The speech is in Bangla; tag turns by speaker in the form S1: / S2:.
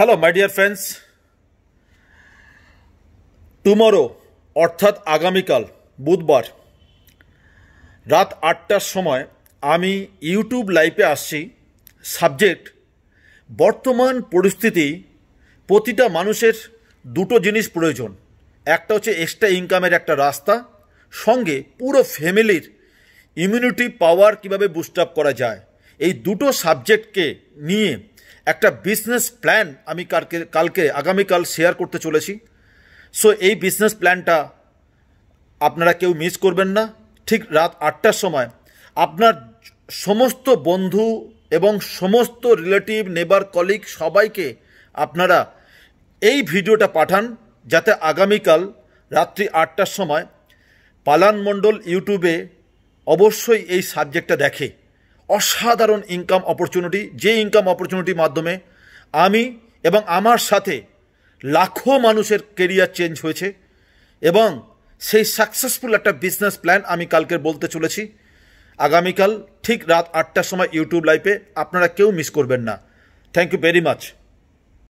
S1: hello my dear friends tomorrow অর্থাৎ আগামীকাল বুধবার রাত আটটার সময় আমি ইউটিউব লাইভে আসছি সাবজেক্ট বর্তমান পরিস্থিতি প্রতিটা মানুষের দুটো জিনিস প্রয়োজন একটা হচ্ছে এক্সট্রা ইনকামের একটা রাস্তা সঙ্গে পুরো ফ্যামিলির ইমিউনিটি পাওয়ার কিভাবে বুস্ট আপ করা যায় এই দুটো সাবজেক্টকে নিয়ে একটা বিজনেস প্ল্যান আমি কালকে কালকে আগামীকাল শেয়ার করতে চলেছি সো এই বিজনেস প্ল্যানটা আপনারা কেউ মিস করবেন না ঠিক রাত আটটার সময় আপনার সমস্ত বন্ধু এবং সমস্ত রিলেটিভ নেবার কলিগ সবাইকে আপনারা এই ভিডিওটা পাঠান যাতে আগামীকাল রাত্রি আটটার সময় পালান মণ্ডল ইউটিউবে অবশ্যই এই সাবজেক্টটা দেখে অসাধারণ ইনকাম অপরচুনিটি যে ইনকাম অপরচুনিটির মাধ্যমে আমি এবং আমার সাথে লাখো মানুষের কেরিয়ার চেঞ্জ হয়েছে এবং সেই সাকসেসফুল একটা বিজনেস প্ল্যান আমি কালকে বলতে চলেছি আগামীকাল ঠিক রাত আটটার সময় ইউটিউব লাইভে আপনারা কেউ মিস করবেন না থ্যাংক ইউ ভেরি মাচ